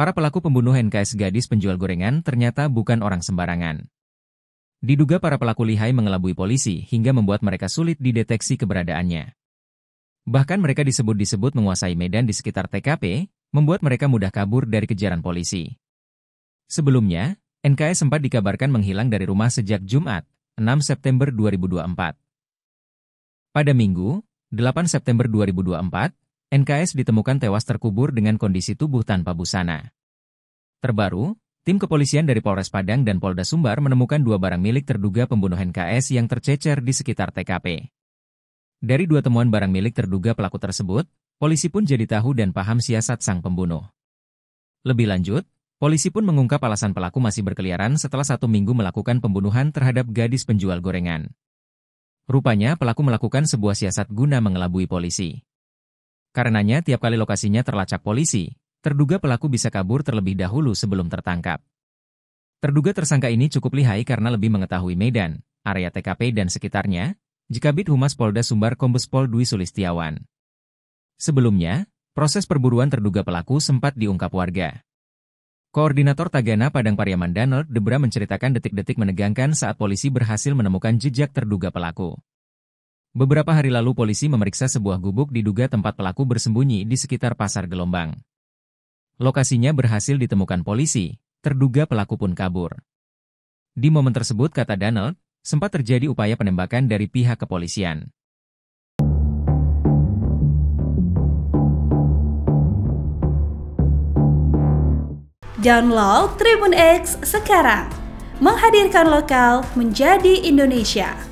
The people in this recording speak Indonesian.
Para pelaku pembunuh NKS gadis penjual gorengan ternyata bukan orang sembarangan. Diduga para pelaku lihai mengelabui polisi hingga membuat mereka sulit dideteksi keberadaannya. Bahkan mereka disebut-disebut menguasai medan di sekitar TKP, membuat mereka mudah kabur dari kejaran polisi. Sebelumnya, NKS sempat dikabarkan menghilang dari rumah sejak Jumat, 6 September 2024. Pada Minggu, 8 September 2024, NKS ditemukan tewas terkubur dengan kondisi tubuh tanpa busana. Terbaru, tim kepolisian dari Polres Padang dan Polda Sumbar menemukan dua barang milik terduga pembunuh NKS yang tercecer di sekitar TKP. Dari dua temuan barang milik terduga pelaku tersebut, polisi pun jadi tahu dan paham siasat sang pembunuh. Lebih lanjut, polisi pun mengungkap alasan pelaku masih berkeliaran setelah satu minggu melakukan pembunuhan terhadap gadis penjual gorengan. Rupanya pelaku melakukan sebuah siasat guna mengelabui polisi. Karenanya tiap kali lokasinya terlacak polisi, terduga pelaku bisa kabur terlebih dahulu sebelum tertangkap. Terduga tersangka ini cukup lihai karena lebih mengetahui medan, area TKP dan sekitarnya, jika Jikabit Humas Polda Sumbar Kombes Pol Dwi Sulistiawan. Sebelumnya, proses perburuan terduga pelaku sempat diungkap warga. Koordinator Tagana Padang Pariaman Danel Debra menceritakan detik-detik menegangkan saat polisi berhasil menemukan jejak terduga pelaku. Beberapa hari lalu polisi memeriksa sebuah gubuk diduga tempat pelaku bersembunyi di sekitar pasar gelombang. Lokasinya berhasil ditemukan polisi, terduga pelaku pun kabur. Di momen tersebut, kata Donald, sempat terjadi upaya penembakan dari pihak kepolisian. Download Tribun X sekarang, menghadirkan lokal menjadi Indonesia.